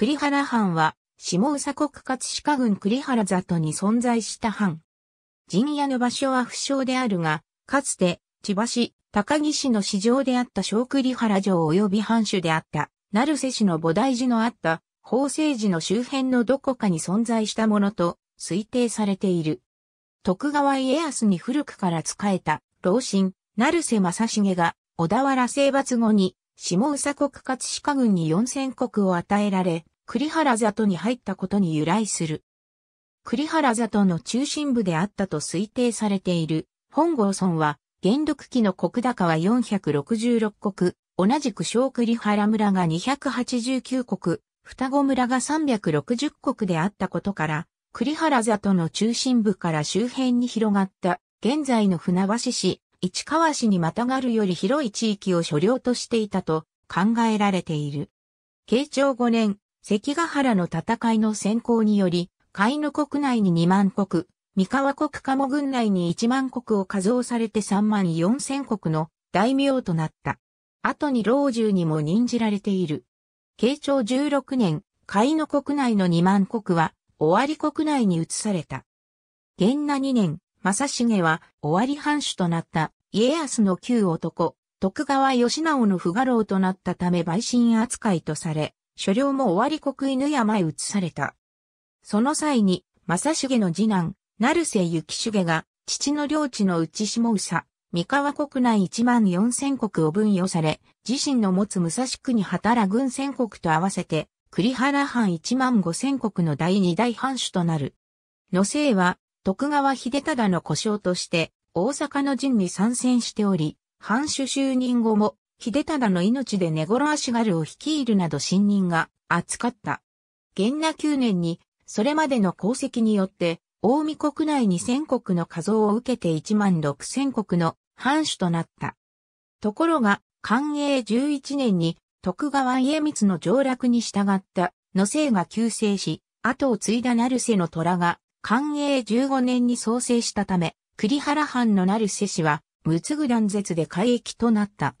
栗原藩は、下佐国葛飾郡栗原里に存在した藩。陣屋の場所は不詳であるが、かつて、千葉市、高木市の市場であった小栗原城及び藩主であった、成瀬市の菩提寺のあった、法政寺の周辺のどこかに存在したものと推定されている。徳川家康に古くから仕えた、老臣、成瀬正成が、小田原征伐後に、下佐国葛飾軍に四千国を与えられ、栗原里に入ったことに由来する。栗原里の中心部であったと推定されている本郷村は、元禄期の国高は466国、同じく小栗原村が289国、双子村が360国であったことから、栗原里の中心部から周辺に広がった現在の船橋市、市川市にまたがるより広い地域を所領としていたと考えられている。慶長5年、関ヶ原の戦いの先行により、海の国内に2万国、三河国鴨軍内に1万国を加増されて3万4千国の大名となった。後に老中にも任じられている。慶長16年、海の国内の2万国は、わり国内に移された。元那2年、正重はわり藩主となった家康の旧男、徳川義直の不画老となったため陪審扱いとされ、所領も終わり国犬山へ移された。その際に、正重の次男、成瀬幸重が、父の領地の内下佐、三河国内1万4千国を分与され、自身の持つ武蔵国働軍千国と合わせて、栗原藩1万5千国の第二大藩主となる。野生は、徳川秀忠の故障として、大阪の陣に参戦しており、藩主就任後も、秀忠の命で寝頃足軽を率いるなど信任が厚かった。元那9年に、それまでの功績によって、大見国内に千国の加増を受けて一万六千国の藩主となった。ところが、寛永11年に、徳川家光の上落に従った、野生が急成し、後を継いだ成瀬の虎が、寛永15年に創生したため、栗原藩の成瀬氏は、無ぐ断絶で改易となった。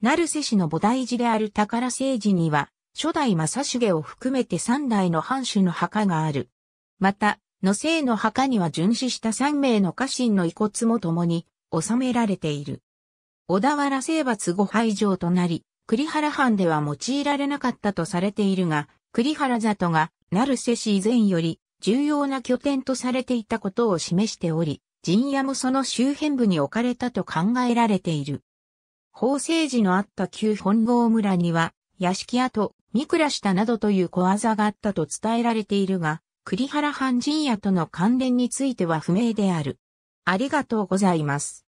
成瀬氏の菩提寺である宝聖寺には、初代正重を含めて三代の藩主の墓がある。また、野生の墓には巡視した三名の家臣の遺骨も共に収められている。小田原征伐後廃城となり、栗原藩では用いられなかったとされているが、栗原里が成瀬氏以前より重要な拠点とされていたことを示しており、陣屋もその周辺部に置かれたと考えられている。法政治のあった旧本郷村には、屋敷跡、三倉下などという小技があったと伝えられているが、栗原藩陣屋との関連については不明である。ありがとうございます。